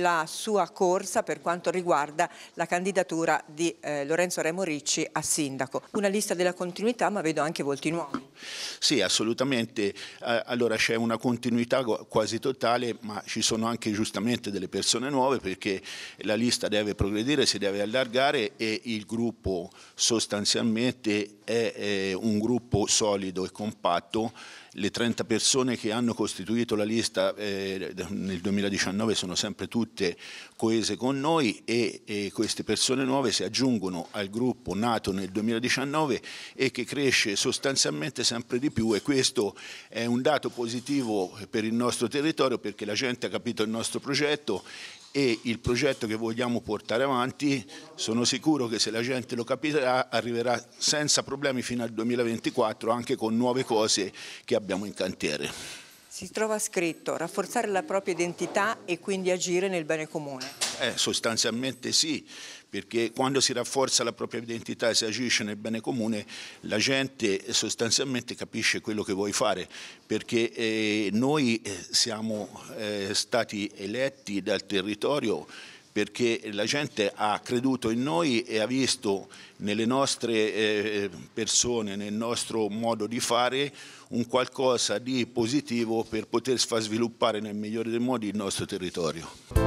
la sua corsa per quanto riguarda la candidatura di eh, Lorenzo Remo Ricci a sindaco. Una lista della continuità ma vedo anche volti nuovi. Sì, assolutamente. Eh, allora c'è una continuità quasi totale ma ci sono anche giustamente delle persone nuove perché la lista deve progredire, si deve allargare e il gruppo sostanzialmente è, è un gruppo solido e compatto le 30 persone che hanno costituito la lista eh, nel 2019 sono sempre tutte coese con noi e, e, queste persone nuove si aggiungono al gruppo nato nel 2019 e che cresce sostanzialmente sempre di più e questo è un dato positivo per il nostro territorio perché la gente ha capito il nostro progetto e il progetto che vogliamo portare avanti sono sicuro che se la gente lo capirà arriverà senza problemi fino al 2024 anche con nuove cose che abbiamo in cantiere. Si trova scritto rafforzare la propria identità e quindi agire nel bene comune. Eh, sostanzialmente sì, perché quando si rafforza la propria identità e si agisce nel bene comune, la gente eh, sostanzialmente capisce quello che vuoi fare, perché eh, noi eh, siamo eh, stati eletti dal territorio perché la gente ha creduto in noi e ha visto nelle nostre eh, persone, nel nostro modo di fare, un qualcosa di positivo per poter far sviluppare nel migliore dei modi il nostro territorio.